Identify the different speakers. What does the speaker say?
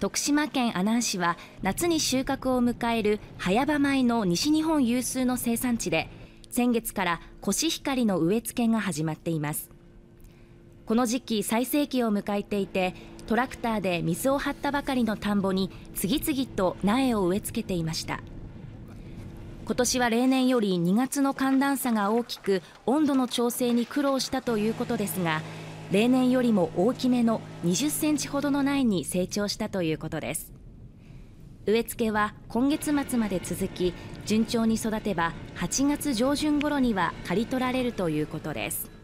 Speaker 1: 徳島県阿南市は夏に収穫を迎える早場米の西日本有数の生産地で先月からコシヒカリの植え付けが始まっていますこの時期最盛期を迎えていてトラクターで水を張ったばかりの田んぼに次々と苗を植え付けていました今年は例年より2月の寒暖差が大きく温度の調整に苦労したということですが例年よりも大きめの20センチほどの苗に成長したということです植え付けは今月末まで続き順調に育てば8月上旬頃には刈り取られるということです